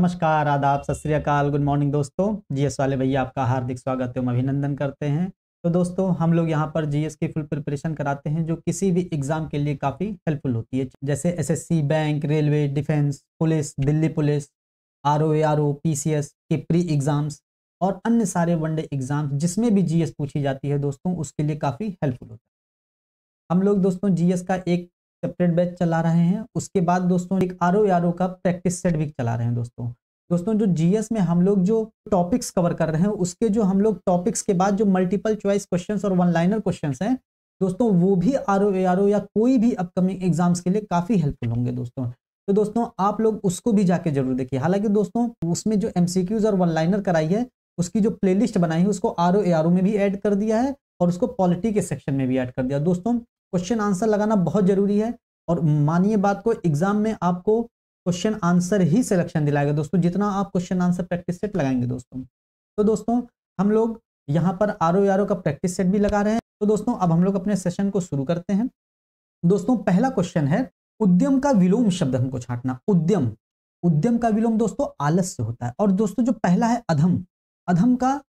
नमस्कार आदाब सत श्रीकाल गुड मॉर्निंग दोस्तों जीएस वाले भैया आपका हार्दिक स्वागत एवं अभिनंदन करते हैं तो दोस्तों हम लोग यहाँ पर जीएस की फुल प्रिपरेशन कराते हैं जो किसी भी एग्ज़ाम के लिए काफ़ी हेल्पफुल होती है जैसे SSC bank railway defence police Delhi police R O R O P C S के प्री एग्ज़ाम्स और अन्य सारे वनडे एग्ज़ाम्स जिसमें भी जी पूछी जाती है दोस्तों उसके लिए काफ़ी हेल्पफुल होता है हम लोग दोस्तों जी का एक सेपरेट बैच चला रहे हैं उसके बाद दोस्तों एक आर ओ का प्रैक्टिस सेट भी चला रहे हैं दोस्तों दोस्तों जो जीएस में हम लोग जो टॉपिक्स कवर कर रहे हैं उसके जो हम लोग टॉपिक्स के बाद जो मल्टीपल चॉइस क्वेश्चन और वन लाइनर क्वेश्चन हैं दोस्तों वो भी आर ओ या कोई भी अपकमिंग एग्जाम्स के लिए काफ़ी हेल्पफुल होंगे दोस्तों तो दोस्तों आप लोग उसको भी जाके जरूर देखिए हालांकि दोस्तों उसमें जो एमसीक्यूज और वन लाइनर कराई है उसकी जो लिस्ट बनाई है उसको आर ओ में भी ऐड कर दिया है और उसको पॉलिटी के सेक्शन में भी ऐड कर दिया दोस्तों क्वेश्चन आंसर लगाना बहुत जरूरी है और मानिए बात को एग्जाम में आपको क्वेश्चन आंसर ही सिलेक्शन दिलाएगा दोस्तों जितना आप क्वेश्चन आंसर प्रैक्टिस सेट लगाएंगे दोस्तों तो दोस्तों हम लोग यहाँ पर आर ओ आर ओ का प्रैक्टिस सेट भी लगा रहे हैं तो दोस्तों अब हम लोग अपने सेशन को शुरू करते हैं दोस्तों पहला क्वेश्चन है उद्यम का विलोम शब्द हमको छाटना उद्यम उद्यम का विलोम दोस्तों आलस से होता है और दोस्तों जो पहला है अधम अधम का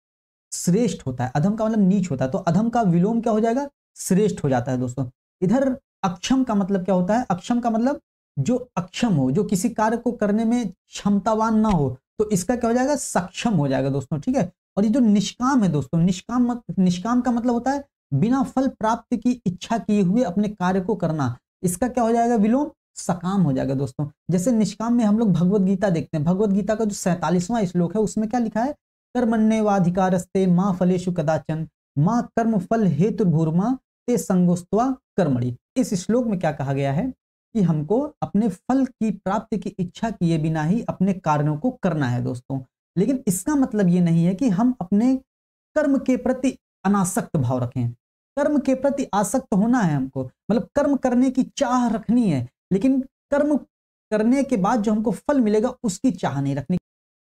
श्रेष्ठ होता है अधम का मतलब नीच होता है तो अधम का विलोम क्या हो जाएगा श्रेष्ठ हो जाता है दोस्तों इधर अक्षम का मतलब क्या होता है अक्षम का मतलब जो अक्षम हो जो किसी कार्य को करने में क्षमतावान ना हो तो इसका क्या हो जाएगा सक्षम हो जाएगा दोस्तों ठीक है और ये जो निष्काम है दोस्तों निष्काम मत, निष्काम का मतलब होता है बिना फल प्राप्त की इच्छा किए हुए अपने कार्य को करना इसका क्या हो जाएगा विलोम सकाम हो जाएगा दोस्तों जैसे निष्काम में हम लोग भगवदगीता गीता देखते हैं भगवदगीता गीता का जो सैतालीसवां श्लोक है उसमें क्या लिखा है कर्मण्य वाधिकारस्ते माँ फलेशु कदाचन माँ कर्म फल हेतु ते संगोस्तवा कर्मणी इस श्लोक में क्या कहा गया है कि हमको अपने फल की प्राप्ति की इच्छा किए बिना ही अपने कार्यों को करना है दोस्तों लेकिन इसका मतलब ये नहीं है कि हम अपने कर्म के प्रति अनासक्त भाव रखें कर्म के प्रति आसक्त होना है हमको मतलब कर्म करने की चाह रखनी है लेकिन कर्म करने के बाद जो हमको फल मिलेगा उसकी चाह नहीं रखनी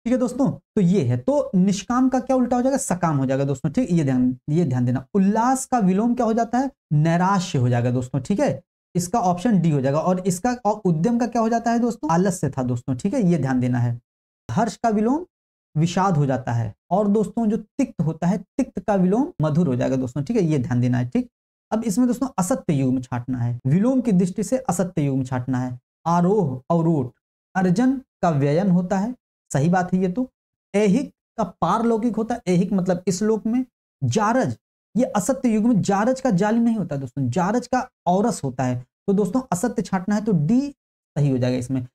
ठीक है दोस्तों तो ये है तो निष्काम का क्या उल्टा हो जाएगा सकाम हो जाएगा दोस्तों ठीक ये ध्यान ये ध्यान देना उल्लास का विलोम क्या हो जाता है नैराश्य हो जाएगा दोस्तों ठीक है इसका ऑप्शन डी हो जाएगा और इसका और उद्यम का क्या हो जाता है दोस्तों आलस्य था दोस्तों ठीक है ये ध्यान देना है हर्ष का विलोम विषाद हो जाता है और दोस्तों जो तिक्त होता है तिक्त का विलोम मधुर हो जाएगा दोस्तों ठीक है ये ध्यान देना है ठीक अब इसमें दोस्तों असत्य युग में छाटना है विलोम की दृष्टि से असत्य युग में छाटना है आरोह अवरोट अर्जन का व्ययन होता है सही बात है ये तो ऐहिक का पारलौकिक होता है एहिक मतलब इस लोक में जारज ये असत्य युग में जारज का जाली नहीं होता दोस्तों जारज का औरस होता है तो दोस्तों असत्य छाटना है तो डी सही हो जाएगा इसमें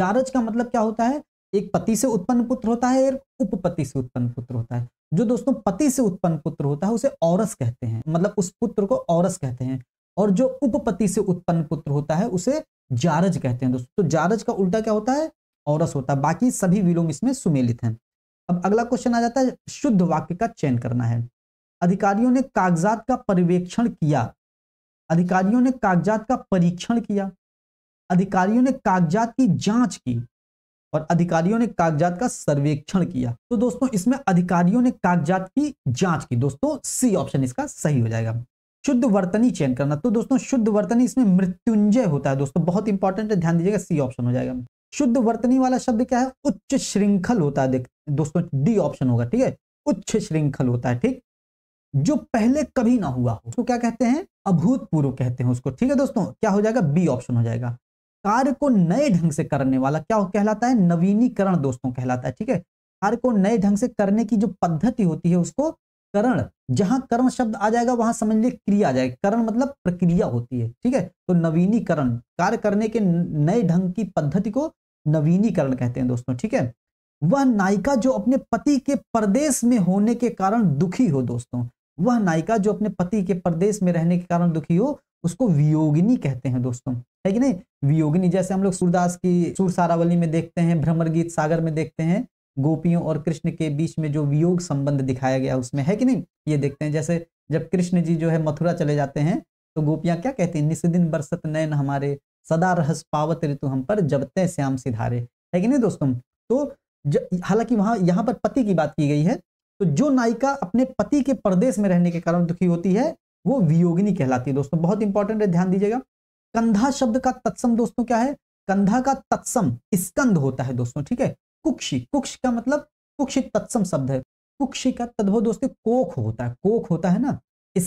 जारज का मतलब क्या होता है एक पति से उत्पन्न पुत्र होता है एक उपपति से उत्पन्न पुत्र होता है जो दोस्तों पति से उत्पन्न पुत्र होता है उसे औरस कहते हैं मतलब उस पुत्र को औरस कहते हैं और जो उपपति से उत्पन्न पुत्र होता है उसे जारज कहते हैं दोस्तों तो जारज का उल्टा क्या होता है औरस होता है बाकी सभी विलोम इसमें सुमेलित हैं अब अगला क्वेश्चन आ जाता है शुद्ध वाक्य का चयन करना है अधिकारियों ने कागजात का पर्यवेक्षण किया अधिकारियों ने कागजात का परीक्षण किया अधिकारियों ने कागजात की जांच की और अधिकारियों ने कागजात का सर्वेक्षण किया तो दोस्तों इसमें अधिकारियों ने कागजात की जांच की दोस्तों सी ऑप्शन इसका सही हो जाएगा शुद्ध वर्तनी चयन करना तो दोस्तों शुद्ध वर्तनी इसमें मृत्युंजय होता है दोस्तों बहुत इंपॉर्टेंट है ध्यान दीजिएगा सी ऑप्शन हो जाएगा शुद्ध वर्तनी वाला शब्द क्या है उच्च श्रृंखल होता है देख दोस्तों डी ऑप्शन होगा ठीक है उच्च श्रृंखल होता है ठीक जो पहले कभी ना हुआ हो उसको क्या कहते हैं अभूतपूर्व कहते हैं उसको ठीक है दोस्तों क्या हो जाएगा बी ऑप्शन हो जाएगा कार्य को नए ढंग से करने वाला क्या कहलाता है नवीनीकरण दोस्तों कहलाता है ठीक है कार्य को नए ढंग से करने की जो पद्धति होती है उसको करण जहां करण शब्द आ जाएगा वहां समझ लीजिए क्रिया आ जाएगी करण मतलब प्रक्रिया होती है ठीक है तो नवीनीकरण कार्य करने के नए ढंग की पद्धति को नवीनीकरण कहते हैं दोस्तों ठीक है वह नायिका जो अपने पति के परदेश में होने के कारण दुखी हो दोस्तों वह नायिका जो अपने पति के परदेश में रहने के कारण दुखी हो उसको वियोगिनी कहते हैं दोस्तों है कि नहीं वियोगिनी जैसे हम लोग सूरदास की सूरसारावली सारावली में देखते हैं भ्रमर गीत सागर में देखते हैं गोपियों और कृष्ण के बीच में जो वियोग संबंध दिखाया गया उसमें है कि नहीं ये देखते हैं जैसे जब कृष्ण जी जो है मथुरा चले जाते हैं तो गोपियां क्या कहती हैं निस्दिन बरसत नयन हमारे सदा रहस पावत ऋतु हम पर जबते श्याम सिधारे है कि नहीं दोस्तों तो हालांकि वहां यहाँ पर पति की बात की गई है तो जो नायिका अपने पति के प्रदेश में रहने के कारण दुखी होती है वो वियोगिनी कहलाती है दोस्तों बहुत इंपॉर्टेंट है ध्यान दीजिएगा कंधा शब्द का तत्सम दोस्तों क्या है कंधा का तत्सम स्कंद होता है दोस्तों ठीक है कुक्षी कुक्ष का मतलब कुक्ष तत्सम शब्द है कुक्षी का तद्भव दोस्तों कोख होता है कोख होता है ना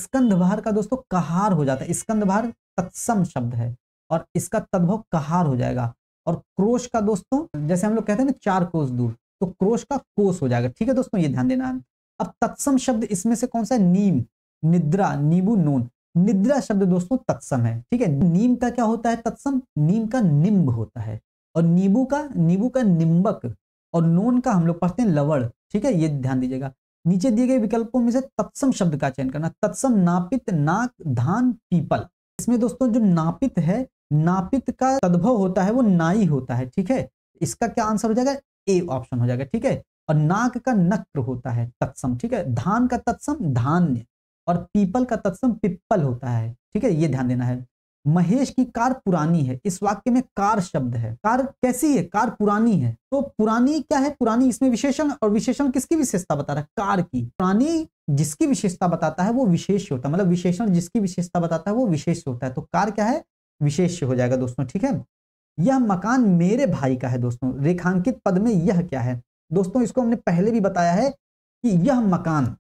स्कंद भार का दोस्तों कहार हो जाता है स्कंद भार तत्सम शब्द है और इसका तद्भव कहार हो जाएगा और क्रोश का दोस्तों जैसे हम लोग कहते हैं ना चार कोश दूर तो क्रोश का कोश हो जाएगा ठीक है दोस्तों ये ध्यान देना है अब तत्सम शब्द इसमें से कौन सा है नीम निद्रा नींबू नून निद्रा शब्द दोस्तों तत्सम है ठीक है नीम का क्या होता है तत्सम नीम का निम्ब होता है और नींबू का नींबू का निम्बक और नोन का हम लोग पढ़ते हैं लवड़ ठीक है ये ध्यान दीजिएगा नीचे दिए गए विकल्पों में से तत्सम शब्द का चयन करना तत्सम नापित नाक धान पीपल इसमें दोस्तों जो नापित है नापित का तद्भव होता है वो नाई होता है ठीक है इसका क्या आंसर हो जाएगा ए ऑप्शन हो जाएगा ठीक है और नाक का नक्र होता है तत्सम ठीक है धान का तत्सम धान्य और पीपल का तत्सम पिप्पल होता है ठीक है ये ध्यान देना है महेश की कार पुरानी है इस वाक्य में कार शब्द है कार कैसी है कार पुरानी है तो पुरानी क्या है पुरानी इसमें विशेषण और विशेषण किसकी विशेषता बता रहा है कार की पुरानी जिसकी विशेषता बताता है वो विशेष होता है मतलब विशेषण जिसकी विशेषता बताता है वो विशेष होता है तो कार क्या है विशेष हो जाएगा दोस्तों ठीक है यह मकान मेरे भाई का है दोस्तों रेखांकित पद में यह क्या है दोस्तों इसको हमने पहले भी बताया है कि यह मकान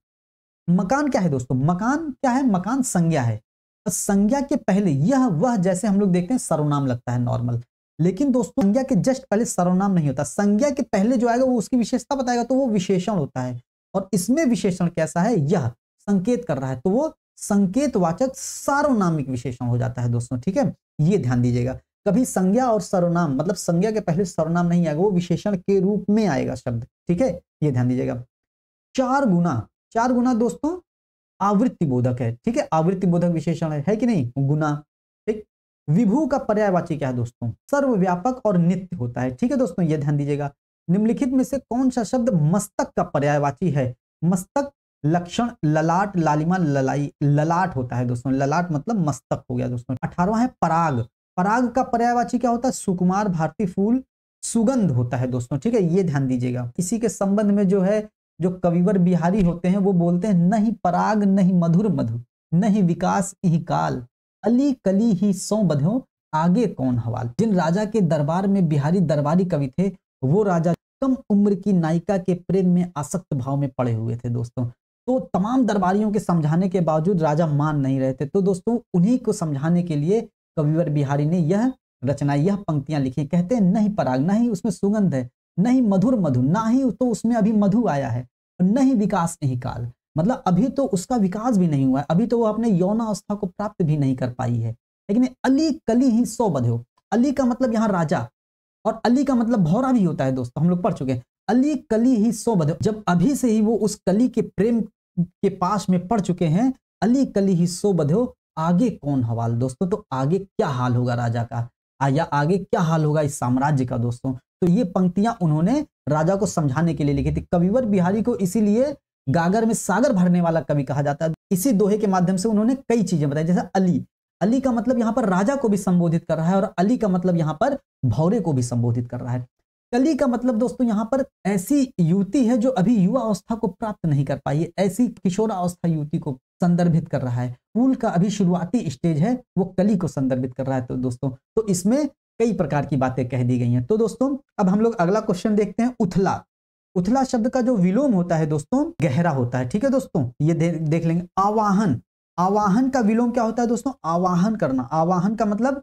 मकान क्या है दोस्तों मकान क्या है मकान संज्ञा है तो संज्ञा के पहले यह वह जैसे हम लोग देखते हैं सर्वनाम लगता है नॉर्मल लेकिन दोस्तों संज्ञा के जस्ट पहले सर्वनाम नहीं होता संज्ञा के पहले जो आएगा वो उसकी विशेषता बताएगा तो वो विशेषण होता है और इसमें विशेषण कैसा है यह संकेत कर रहा है तो वो संकेतवाचक सार्वनामिक विशेषण हो जाता है दोस्तों ठीक है ये ध्यान दीजिएगा कभी संज्ञा और सर्वनाम मतलब संज्ञा के पहले सर्वनाम नहीं आएगा वो विशेषण के रूप में आएगा शब्द ठीक है ये ध्यान दीजिएगा चार गुना चार गुना दोस्तों आवृत्ति बोधक है ठीक है आवृत्ति बोधक विशेषण है, है कि नहीं गुना ठीक विभू का पर्यायवाची क्या है दोस्तों सर्वव्यापक और नित्य होता है ठीक है दोस्तों ये ध्यान दीजिएगा निम्नलिखित में से कौन सा शब्द मस्तक का पर्यायवाची है मस्तक लक्षण ललाट लालिमा ललाई ललाट होता है दोस्तों ललाट मतलब मस्तक हो गया दोस्तों अठारवा है पराग पराग का पर्यायवाची क्या होता है सुकुमार भारती फूल सुगंध होता है दोस्तों ठीक है ये ध्यान दीजिएगा इसी के संबंध में जो है जो कविवर बिहारी होते हैं वो बोलते हैं नहीं पराग नहीं मधुर मधु नहीं विकास ही काल अली कली ही सौ बधो आगे कौन हवाल जिन राजा के दरबार में बिहारी दरबारी कवि थे वो राजा कम उम्र की नायिका के प्रेम में आसक्त भाव में पड़े हुए थे दोस्तों तो तमाम दरबारियों के समझाने के बावजूद राजा मान नहीं रहे थे तो दोस्तों उन्हीं को समझाने के लिए कविवर बिहारी ने यह रचना यह पंक्तियां लिखी कहते हैं नहीं पराग ना ही उसमें सुगंध है न ही मधुर मधु ना ही तो उसमें अभी मधु आया है न ही विकास नहीं काल मतलब अभी तो उसका विकास भी नहीं हुआ है अभी तो वो अपने यौनावस्था को प्राप्त भी नहीं कर पाई है लेकिन अली कली ही सौ बधो अली का मतलब यहाँ राजा और अली का मतलब भौरा भी होता है दोस्तों हम लोग पढ़ चुके हैं अली कली ही सो बधो जब अभी से ही वो उस कली के प्रेम के पास में पड़ चुके हैं अली कली ही सो बधो आगे कौन हवाल दोस्तों तो आगे क्या हाल होगा राजा का या आगे क्या हाल होगा इस साम्राज्य का दोस्तों तो ये पंक्तियां उन्होंने राजा को समझाने के लिए लिखी थी कविवर बिहारी को इसीलिए गागर में सागर भरने वाला कवि कहा जाता है इसी दोहे के माध्यम से उन्होंने कई चीजें बताई जैसे अली अली का मतलब यहाँ पर राजा को भी संबोधित कर रहा है और अली का मतलब यहाँ पर भौरे को भी संबोधित कर रहा है कली का मतलब दोस्तों यहाँ पर ऐसी युवती है जो अभी युवा अवस्था को प्राप्त नहीं कर पाई है ऐसी किशोरावस्था युवती को संदर्भित कर रहा है फूल का अभी शुरुआती स्टेज है वो कली को संदर्भित कर रहा है तो दोस्तों तो इसमें कई प्रकार की बातें कह दी गई हैं तो दोस्तों अब हम लोग अगला क्वेश्चन देखते हैं उथला उथला शब्द का जो विलोम होता है दोस्तों गहरा होता है ठीक है दोस्तों ये दे, देख लेंगे आवाहन आवाहन का विलोम क्या होता है दोस्तों आवाहन करना आवाहन का मतलब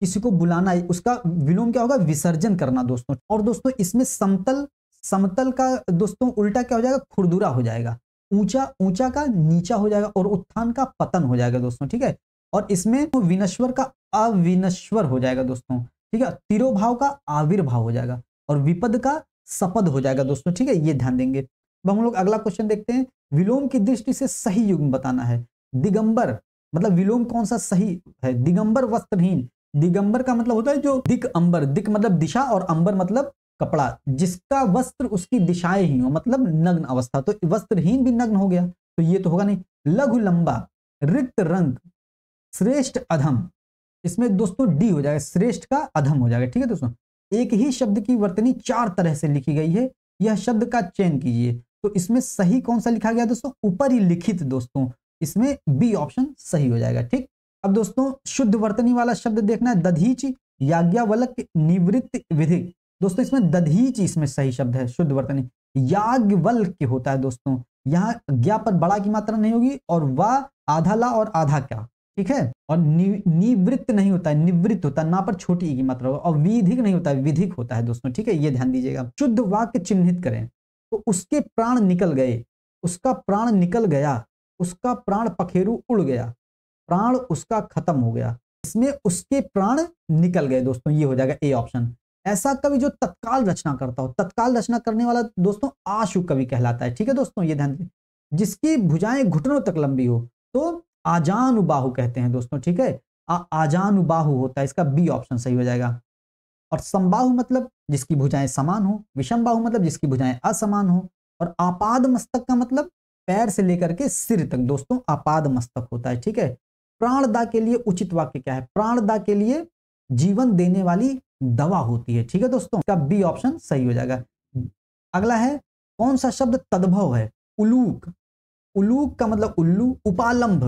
किसी को बुलाना है उसका विलोम क्या होगा विसर्जन करना दोस्तों और दोस्तों इसमें समतल समतल का दोस्तों उल्टा क्या हो जाएगा खुरदुरा हो जाएगा ऊंचा ऊंचा का नीचा हो जाएगा और उत्थान का पतन हो जाएगा दोस्तों ठीक है और इसमें तो विनश्वर का अविनश्वर हो जाएगा दोस्तों ठीक है तिरोभाव का आविर्भाव हो जाएगा और विपद का सपद हो जाएगा दोस्तों ठीक है ये ध्यान देंगे अब हम लोग अगला क्वेश्चन देखते हैं विलोम की दृष्टि से सही युग्म बताना है दिगंबर मतलब विलोम कौन सा सही है दिगंबर वस्त्रहीन दिगंबर का मतलब होता है जो दिक अंबर दिक मतलब दिशा और अंबर मतलब कपड़ा जिसका वस्त्र उसकी दिशाएं ही हो मतलब नग्न अवस्था तो वस्त्रहीन भी नग्न हो गया तो ये तो होगा नहीं लघु लंबा रिक्त रंग श्रेष्ठ अधम इसमें दोस्तों डी हो जाएगा श्रेष्ठ का अधम हो जाएगा ठीक है दोस्तों एक ही शब्द की वर्तनी चार तरह से लिखी गई है यह शब्द का चयन कीजिए तो इसमें सही कौन सा लिखा गया दोस्तों ऊपर ही लिखित दोस्तों इसमें बी ऑप्शन सही हो जाएगा ठीक अब दोस्तों शुद्ध वर्तनी वाला शब्द देखना है दधीच याज्ञावलक निवृत्त विधि दोस्तों इसमें दधीच इसमें सही शब्द है शुद्ध वर्तनी याज्ञवल्क होता है दोस्तों यहाँ ज्ञा पर बड़ा की मात्रा नहीं होगी और वा आधा ला और आधा क्या ठीक है और निवृत्त नहीं होता है निवृत्त होता है ना पर छोटी की मात्रा होगा और विधिक नहीं होता है विधिक होता है दोस्तों ठीक है ये ध्यान दीजिएगा शुद्ध वाक्य चिन्हित करें तो उसके प्राण निकल गए उसका प्राण निकल गया उसका प्राण पखेरु उड़ गया प्राण उसका खत्म हो गया इसमें उसके प्राण निकल गए दोस्तों ये हो जाएगा ए ऑप्शन ऐसा कवि जो तत्काल रचना करता हो तत्काल रचना करने वाला दोस्तों आशु कवि कहलाता है ठीक है दोस्तों ये ध्यान जिसकी भुजाएं घुटनों तक लंबी हो तो आजानुबाहु कहते हैं दोस्तों ठीक है आजानुबाहु होता है इसका बी ऑप्शन सही हो जाएगा और समबाहु मतलब जिसकी भुजाएं समान हो विषम बाहु मतलब जिसकी भुजाएं असमान हो और आपाद मस्तक का मतलब पैर से लेकर के सिर तक दोस्तों आपाद मस्तक होता है ठीक है प्राणदा के लिए उचित वाक्य क्या है प्राणदा के लिए जीवन देने वाली दवा होती है ठीक है दोस्तों इसका बी ऑप्शन सही हो जाएगा अगला है कौन सा शब्द तद्भव है उलूक उलूक का मतलब उल्लू उपालंभ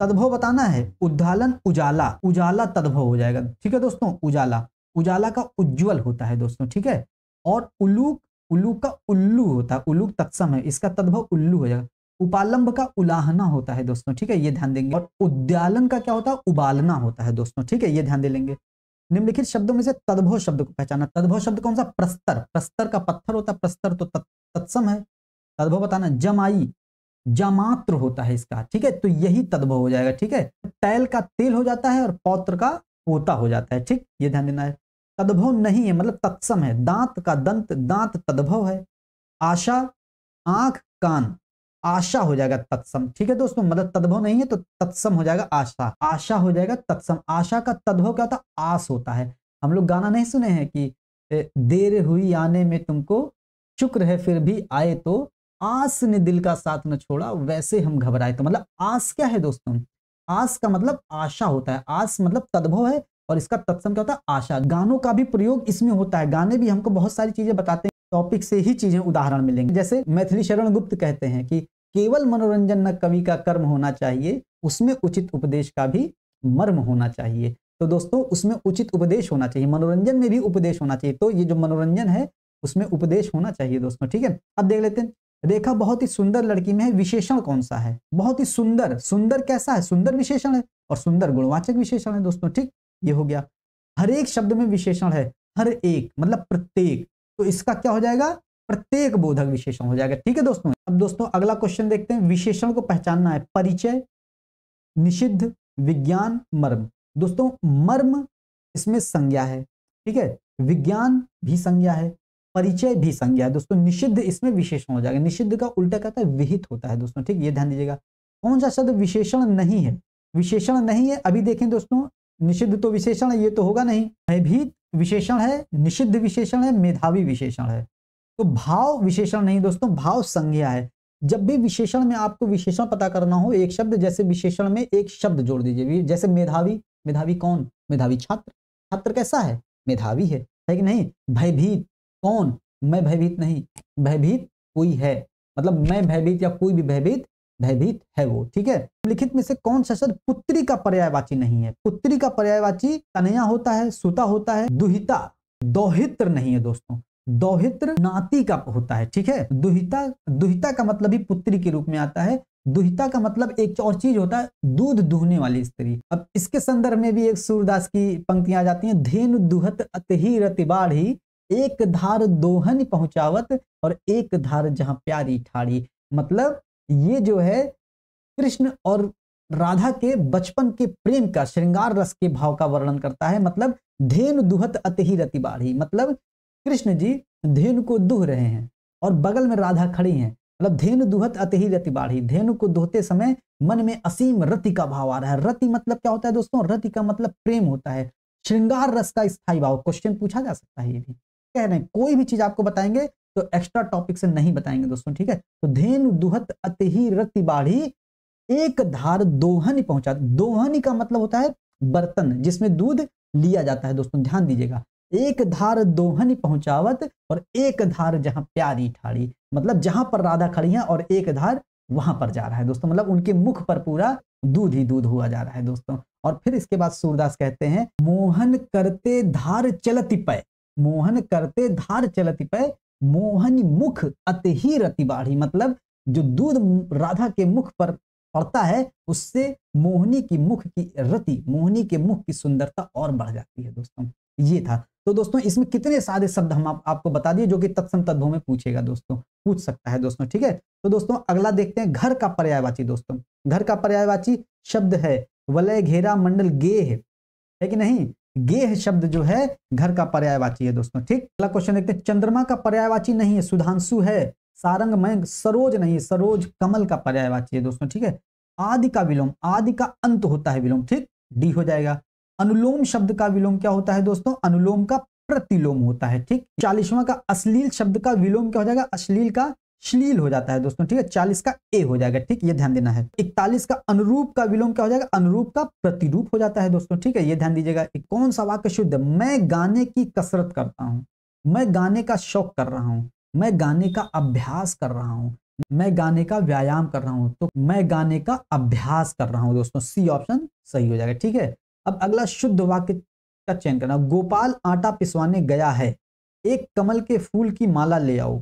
तद्भव बताना है उद्धालन उजाला उजाला तद्भव हो जाएगा ठीक है दोस्तों उजाला उजाला का उज्जवल होता है दोस्तों ठीक है और उलूक उल्लू का उल्लू होता है उलूक तत्सम है इसका तद्भव उल्लू हो जाएगा उपालंब का उलाहना होता है दोस्तों ठीक है ये ध्यान देंगे और उद्यालन का क्या होता है उबालना होता है दोस्तों ठीक है ये ध्यान दे लेंगे निम्नलिखित शब्दों में से तद्भव शब्द को पहचाना तद्भव शब्द कौन सा प्रस्तर प्रस्तर का पत्थर होता है प्रस्तर तो तत्सम है तद्भव बताना जमाई जमात्र होता है इसका ठीक है तो यही तद्भव हो जाएगा ठीक है तैल का तेल हो जाता है और पौत्र का पोता हो जाता है ठीक ये ध्यान देना है तद्भव नहीं है मतलब तत्सम है दांत का दंत दांत तद्भव है आशा आंख कान आशा हो जाएगा तत्सम ठीक है दोस्तों मतलब तद्भव नहीं है तो तत्सम हो जाएगा आशा आशा हो जाएगा तत्सम आशा का तद्भव क्या होता आस होता है हम लोग गाना नहीं सुने हैं कि देर हुई आने में तुमको शुक्र है फिर भी आए तो आस ने दिल का साथ न छोड़ा वैसे हम घबराए तो मतलब आस क्या है दोस्तों आस का मतलब आशा होता है आस मतलब तद्भव है और इसका तत्सम क्या होता है आशा गानों का भी प्रयोग इसमें होता है गाने भी हमको बहुत सारी चीजें बताते हैं टॉपिक से ही चीजें उदाहरण मिलेंगे जैसे मैथिली शरण गुप्त कहते हैं कि केवल मनोरंजन न कवि का कर्म होना चाहिए उसमें उचित उपदेश का भी मर्म होना चाहिए तो दोस्तों उसमें उचित उपदेश होना चाहिए मनोरंजन में भी उपदेश होना चाहिए तो ये जो मनोरंजन है उसमें उपदेश होना चाहिए दोस्तों ठीक है अब देख लेते हैं रेखा बहुत ही सुंदर लड़की में है विशेषण कौन सा है बहुत ही सुंदर सुंदर कैसा है सुंदर विशेषण है और सुंदर गुणवाचक विशेषण है दोस्तों ठीक ये हो गया हर एक शब्द में विशेषण है हर एक मतलब प्रत्येक तो इसका क्या हो जाएगा प्रत्येक बोधक विशेषण हो जाएगा ठीक है दोस्तों अब दोस्तों अगला क्वेश्चन देखते हैं विशेषण को पहचानना है परिचय निषिद्ध विज्ञान मर्म दोस्तों मर्म इसमें संज्ञा है ठीक है विज्ञान भी संज्ञा है परिचय भी संज्ञा है दोस्तों निषिद्ध इसमें विशेषण हो जाएगा निषिद्ध का उल्टा कहता है विहित होता है दोस्तों ठीक ये ध्यान दीजिएगा कौन सा शब्द विशेषण नहीं है विशेषण नहीं है अभी देखें दोस्तों निषिद्ध तो विशेषण ये तो होगा नहीं भयभीत विशेषण है निषिद्ध विशेषण है मेधावी विशेषण है तो भाव विशेषण नहीं दोस्तों भाव संज्ञा है जब भी विशेषण में आपको विशेषण पता करना हो एक शब्द जैसे विशेषण में एक शब्द जोड़ दीजिए जैसे मेधावी मेधावी कौन मेधावी छात्र छात्र कैसा है मेधावी है है कि नहीं भयभीत कौन मैं भयभीत नहीं भयभीत कोई है मतलब मैं भयभीत या कोई भी भयभीत भयभीत है वो ठीक है लिखित में से कौन सा शब्द पुत्री का पर्यायवाची नहीं है पुत्री का पर्यायवाची कन्हैया होता है सुता होता है दुहिता दोहित्र नहीं है दोस्तों दोहित्र नाती का होता है ठीक है दुहिता दुहिता का मतलब ही पुत्री के रूप में आता है दुहिता का मतलब एक और चीज होता है दूध दुहने वाली स्त्री अब इसके संदर्भ में भी एक सूरदास की पंक्तियां आ जाती हैं धेनु दुहत अतही रतिबाढ़ी एक धार दोहन पहुंचावत और एक धार जहां प्यारी ठाड़ी मतलब ये जो है कृष्ण और राधा के बचपन के प्रेम का श्रृंगार रस के भाव का वर्णन करता है मतलब धेनु दुहत ही रति बाढ़ी मतलब कृष्ण जी धेनु को दुह रहे हैं और बगल में राधा खड़ी हैं मतलब धेनु दुहत ही रति बाढ़ी धेनु को दुहते समय मन में असीम रति का भाव आ रहा है रति मतलब क्या होता है दोस्तों रति का मतलब प्रेम होता है श्रृंगार रस का स्थायी भाव क्वेश्चन पूछा जा सकता है ये भी कह रहे हैं कोई भी चीज आपको बताएंगे तो एक्स्ट्रा टॉपिक से नहीं बताएंगे दोस्तों ठीक है तो धेनु दुहत अति ही रति बाढ़ी एक धार दोहन पहुंचा दोहन का मतलब होता है बर्तन जिसमें दूध लिया जाता है दोस्तों ध्यान दीजिएगा एक धार दोहन पहुंचावत और एक धार जहां प्यारी ठाड़ी मतलब जहां पर राधा खड़ी है और एक धार वहां पर जा रहा है दोस्तों मतलब उनके मुख पर पूरा दूध ही दूध हुआ जा रहा है दोस्तों और फिर इसके बाद सूरदास कहते हैं मोहन करते धार चलती पय मोहन करते धार चलती पय मोहन मुख अति रति बाढ़ी मतलब जो दूध राधा के मुख पर पड़ता है उससे मोहनी की मुख की रति मोहनी के मुख की सुंदरता और बढ़ जाती है दोस्तों ये था तो दोस्तों इसमें कितने सारे शब्द हम आप, आपको बता दिए जो कि तत्सम तद्भव में पूछेगा दोस्तों पूछ सकता है दोस्तों ठीक है तो दोस्तों अगला देखते हैं घर का पर्यायवाची दोस्तों घर का पर्यायवाची शब्द है वलय घेरा मंडल गेह है कि नहीं गेह शब्द जो है घर का पर्यायवाची है दोस्तों ठीक अगला क्वेश्चन देखते हैं चंद्रमा का पर्यायवाची नहीं है सुधांशु है सारंगमय सरोज नहीं है सरोज कमल का पर्यायवाची है दोस्तों ठीक है आदि का विलोम आदि का अंत होता है विलोम ठीक डी हो जाएगा अनुलोम शब्द का विलोम क्या होता है दोस्तों अनुलोम का प्रतिलोम होता है ठीक चालीसवा का अश्लील शब्द का विलोम क्या हो जाएगा अश्लील का श्लील हो जाता है दोस्तों ठीक है चालीस का ए हो जाएगा ठीक ये ध्यान देना है इकतालीस का अनुरूप का विलोम क्या हो जाएगा अनुरूप का प्रतिरूप हो जाता है दोस्तों ठीक है ये ध्यान दीजिएगा कौन सा वाक्य शुद्ध मैं गाने की कसरत करता हूँ मैं गाने का शौक कर रहा हूँ मैं गाने का अभ्यास कर रहा हूँ मैं गाने का व्यायाम कर रहा हूँ तो मैं गाने का अभ्यास कर रहा हूँ दोस्तों सी ऑप्शन सही हो जाएगा ठीक है अब अगला शुद्ध वाक्य का चयन करना गोपाल आटा पिसवाने गया है एक कमल के फूल की माला ले आओ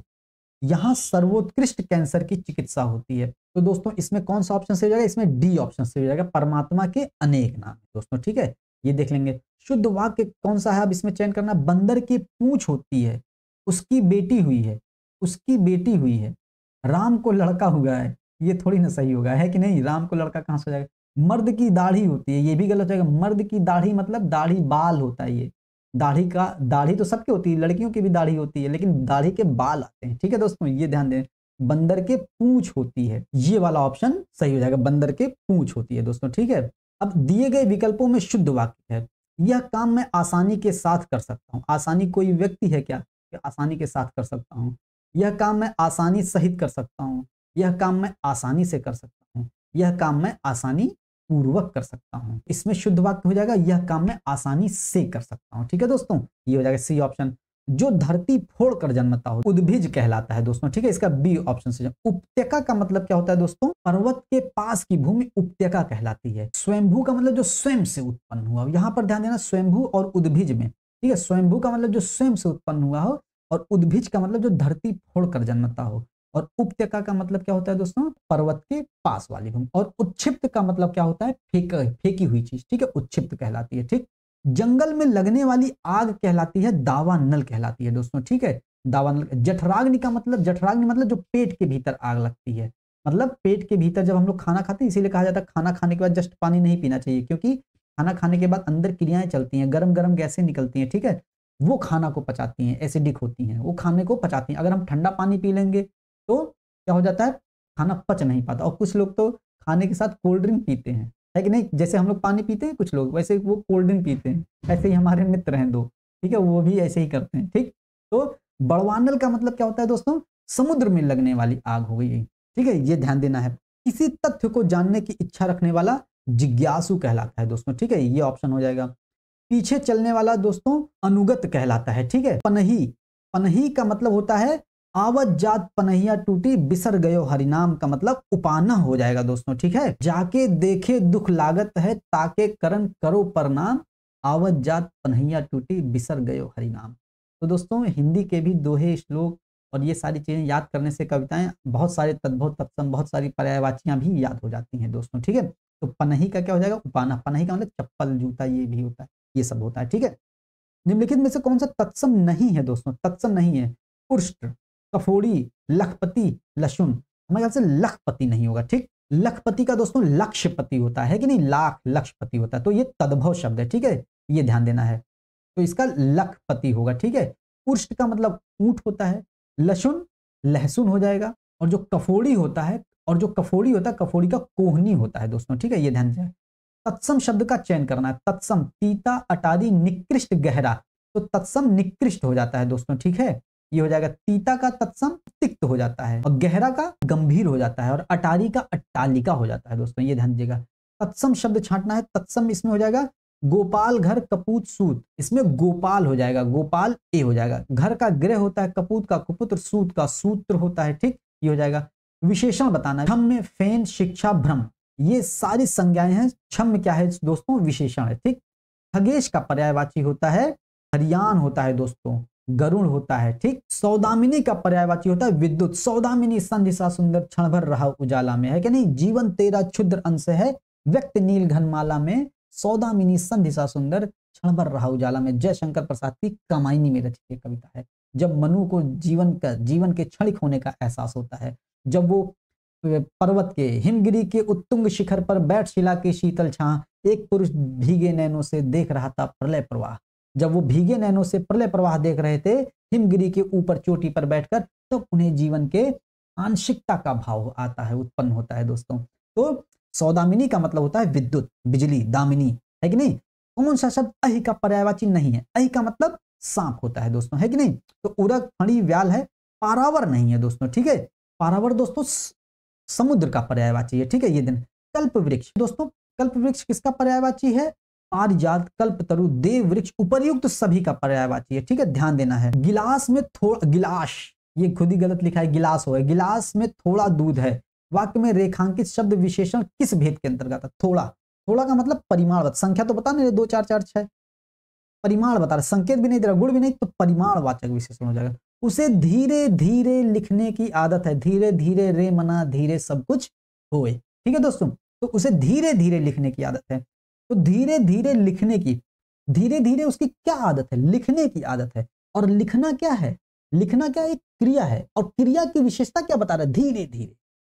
यहाँ सर्वोत्कृष्ट कैंसर की चिकित्सा होती है तो दोस्तों इसमें कौन सा ऑप्शन सही जाएगा इसमें डी ऑप्शन सही जाएगा परमात्मा के अनेक नाम दोस्तों ठीक है ये देख लेंगे शुद्ध वाक्य कौन सा है अब इसमें चयन करना बंदर की पूछ होती है उसकी बेटी हुई है उसकी बेटी हुई है राम को लड़का हुआ है ये थोड़ी ना सही होगा है कि नहीं राम को लड़का कहाँ से हो जाएगा मर्द की दाढ़ी होती है ये भी गलत हो जाएगा मर्द की दाढ़ी मतलब दाढ़ी बाल होता है ये दाढ़ी का दाढ़ी तो सबकी होती है लड़कियों की भी दाढ़ी होती है लेकिन दाढ़ी के बाल आते हैं ठीक है दोस्तों ये ध्यान दें बंदर के पूंछ होती है ये वाला ऑप्शन सही हो जाएगा बंदर के पूछ होती है दोस्तों ठीक है अब दिए गए विकल्पों में शुद्ध वाक्य है यह काम मैं आसानी के साथ कर सकता हूँ आसानी कोई व्यक्ति है क्या आसानी के साथ कर सकता हूँ यह काम मैं आसानी सहित कर सकता हूँ यह काम मैं आसानी से कर सकता हूँ यह काम मैं आसानी पूर्वक कर सकता हूँ इसमें शुद्ध वाक्य हो जाएगा यह काम मैं आसानी से कर सकता हूँ ठीक है दोस्तों ये हो जाएगा सी ऑप्शन जो धरती फोड़ कर जन्मता हो उद्भिज कहलाता है दोस्तों ठीक है इसका बी ऑप्शन से उपत्यका का मतलब क्या होता है दोस्तों पर्वत के पास की भूमि उपत्यका कहलाती है स्वयंभू का मतलब जो स्वयं से उत्पन्न हुआ हो यहाँ पर ध्यान देना स्वयंभू और उद्भिज में ठीक है स्वयंभू का मतलब जो स्वयं से उत्पन्न हुआ हो और उद्भिज का मतलब जो धरती फोड़ कर जन्मता हो और उपत्यका का मतलब क्या होता है दोस्तों पर्वत के पास वाली भूमि और उच्छिप्त का मतलब क्या होता है फेंक फेंकी हुई चीज ठीक है उच्छिप्त कहलाती है ठीक जंगल में लगने वाली आग कहलाती है दावानल कहलाती है दोस्तों ठीक है दावानल जठराग्नि का मतलब जठराग्नि मतलब जो पेट के भीतर आग लगती है मतलब पेट के भीतर जब हम लोग खाना खाते हैं इसीलिए कहा जाता है खाना खाने के बाद जस्ट पानी नहीं पीना चाहिए क्योंकि खाना खाने के बाद अंदर क्रियाएं चलती हैं गर्म गर्म गैसें निकलती हैं ठीक है वो खाना को पचाती हैं एसिडिक होती हैं वो खाने को पचाती हैं अगर हम ठंडा पानी पी लेंगे तो क्या हो जाता है खाना पच नहीं पाता और कुछ लोग तो खाने के साथ कोल्ड ड्रिंक पीते हैं है कि नहीं जैसे हम लोग पानी पीते हैं कुछ लोग वैसे वो कोल्ड ड्रिंक पीते हैं ऐसे ही हमारे मित्र हैं दो ठीक है वो भी ऐसे ही करते हैं ठीक तो बड़वानल का मतलब क्या होता है दोस्तों समुद्र में लगने वाली आग हो गई ठीक है ये ध्यान देना है किसी तथ्य को जानने की इच्छा रखने वाला जिज्ञासु कहलाता है दोस्तों ठीक है ये ऑप्शन हो जाएगा पीछे चलने वाला दोस्तों अनुगत कहलाता है ठीक है पनही पनही का मतलब होता है आवत जात पनहिया टूटी बिसर गयो हरिनाम का मतलब उपाना हो जाएगा दोस्तों ठीक है जाके देखे दुख लागत है ताके करण करो नाम आवत जात पनहिया टूटी बिसर गयो हरिनाम तो दोस्तों हिंदी के भी दोहे श्लोक और ये सारी चीज़ें याद करने से कविताएं बहुत सारे तद्भव तत्सम बहुत सारी पर्यायवाचियां भी याद हो जाती हैं दोस्तों ठीक है तो पनही का क्या हो जाएगा उपाना पनही का मतलब चप्पल जूता ये भी होता है ये सब होता है ठीक है निम्नलिखित में से कौन सा तत्सम नहीं है दोस्तों तत्सम नहीं है पुष्ट कफोड़ी लखपति लसुन हमारे ख्याल से लखपति नहीं होगा ठीक लखपति का दोस्तों लक्ष्यपति होता है कि नहीं लाख लक्ष्यपति होता है तो ये तद्भव शब्द है ठीक है ये ध्यान देना है तो इसका लखपति होगा ठीक है उष्ट का मतलब ऊंट होता है लसुन लहसुन हो जाएगा और जो कफोड़ी होता है और जो कफोड़ी होता है कफोड़ी का कोहनी होता है दोस्तों ठीक है ये ध्यान देना तत्सम शब्द का चयन करना है तत्सम तीता अटादी निकृष्ट गहरा तो तत्सम निकृष्ट हो जाता है दोस्तों ठीक है ये हो जाएगा तीता का तत्सम तिक्त हो जाता है और गहरा का गंभीर हो जाता है और अटारी का अट्टालिका हो जाता है दोस्तों ये ध्यान दीजिएगा तत्सम शब्द छांटना है तत्सम इसमें हो जाएगा गोपाल घर कपूत सूत इसमें गोपाल हो जाएगा गोपाल ए हो जाएगा घर का ग्रह होता है कपूत का कुपुत्र सूत का सूत्र होता है ठीक ये हो जाएगा विशेषण बताना है में फेन शिक्षा भ्रम ये सारी संज्ञाएं हैं छम क्या है दोस्तों विशेषण है ठीक खगेश का पर्यायवाची होता है हरियाण होता है दोस्तों गरुण होता है ठीक सौदामिनी का पर्यायवाची होता है विद्युत सौदामिनी संधि सा सुंदर क्षण भर रहा उजाला में है कि नहीं जीवन तेरा क्षुद्र अंश है व्यक्त नील घनमाला में सौदामिनी संधि सा सुंदर क्षण भर रहा उजाला में जयशंकर प्रसाद की कमाईनी में रचित कविता है जब मनु को जीवन का जीवन के क्षणिक होने का एहसास होता है जब वो पर्वत के हिमगिरी के उत्तुंग शिखर पर बैठ शिला के शीतल छा एक पुरुष भीगे नैनों से देख रहा था प्रलय प्रवाह जब वो भीगे नैनों से प्रलय प्रवाह देख रहे थे हिमगिरी के ऊपर चोटी पर बैठकर तब तो उन्हें जीवन के आंशिकता का भाव आता है उत्पन्न होता है दोस्तों तो सौदामिनी का मतलब होता है विद्युत बिजली दामिनी है कि नहीं कौन सा शब्द अहि का पर्यायवाची नहीं है अहि का मतलब सांप होता है दोस्तों है कि नहीं तो उड़क फणी व्याल है पारावर नहीं है दोस्तों ठीक है पारावर दोस्तों समुद्र का पर्यायवाची है ठीक है ये दिन कल्प वृक्ष दोस्तों कल्प वृक्ष किसका पर्यायवाची है पारिजात कल्प तरु देव वृक्ष उपरयुक्त तो सभी का पर्यायवाची है ठीक है ध्यान देना है गिलास में थोड़ा गिलास ये खुद ही गलत लिखा है गिलास हो गिलास में थोड़ा दूध है वाक्य में रेखांकित शब्द विशेषण किस भेद के अंतर्गत है थोड़ा थोड़ा का मतलब परिमाण संख्या तो बता नहीं दो चार चार छह परिमाण बता रहा संकेत भी नहीं दे रहा गुण भी नहीं तो परिमाण वाचक विशेषण हो जाएगा उसे धीरे धीरे लिखने की आदत है धीरे धीरे रे मना धीरे सब कुछ होए ठीक है दोस्तों तो उसे धीरे धीरे लिखने की आदत है तो धीरे धीरे लिखने की धीरे धीरे उसकी क्या आदत है लिखने की आदत है और लिखना क्या है लिखना क्या एक क्रिया है और क्रिया की विशेषता क्या बता रहा है धीरे धीरे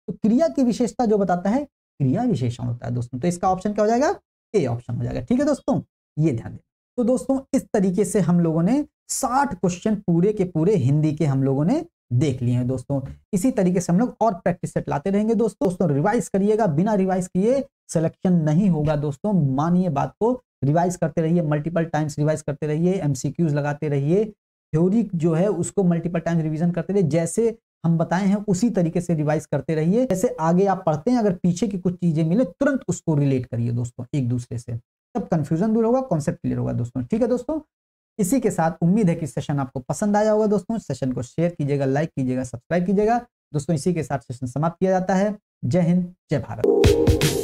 तो क्रिया की विशेषता जो बताता है क्रिया विशेषण होता है दोस्तों तो इसका ऑप्शन क्या हो जाएगा ए ऑप्शन हो जाएगा ठीक है दोस्तों ये ध्यान दें तो दोस्तों इस तरीके से हम लोगों ने साठ क्वेश्चन पूरे के पूरे हिंदी के हम लोगों ने देख लिए हैं दोस्तों इसी तरीके से हम लोग और प्रैक्टिस सेट लाते रहेंगे दोस्तों दोस्तों रिवाइज करिएगा बिना रिवाइज किए सिलेक्शन नहीं होगा दोस्तों मानिए बात को रिवाइज करते रहिए मल्टीपल टाइम्स रिवाइज करते रहिए एमसीक्यूज लगाते रहिए थ्योरी जो है उसको मल्टीपल टाइम्स रिवीजन करते रहिए जैसे हम बताए हैं उसी तरीके से रिवाइज करते रहिए जैसे आगे आप पढ़ते हैं अगर पीछे की कुछ चीजें मिले तुरंत उसको रिलेट करिए दोस्तों एक दूसरे से तब कंफ्यूजन दूर होगा कॉन्सेप्ट क्लियर होगा दोस्तों ठीक है दोस्तों इसी के साथ उम्मीद है कि सेशन आपको पसंद आया होगा दोस्तों सेशन को शेयर कीजिएगा लाइक कीजिएगा सब्सक्राइब कीजिएगा दोस्तों इसी के साथ सेशन समाप्त किया जाता है जय हिंद जय भारत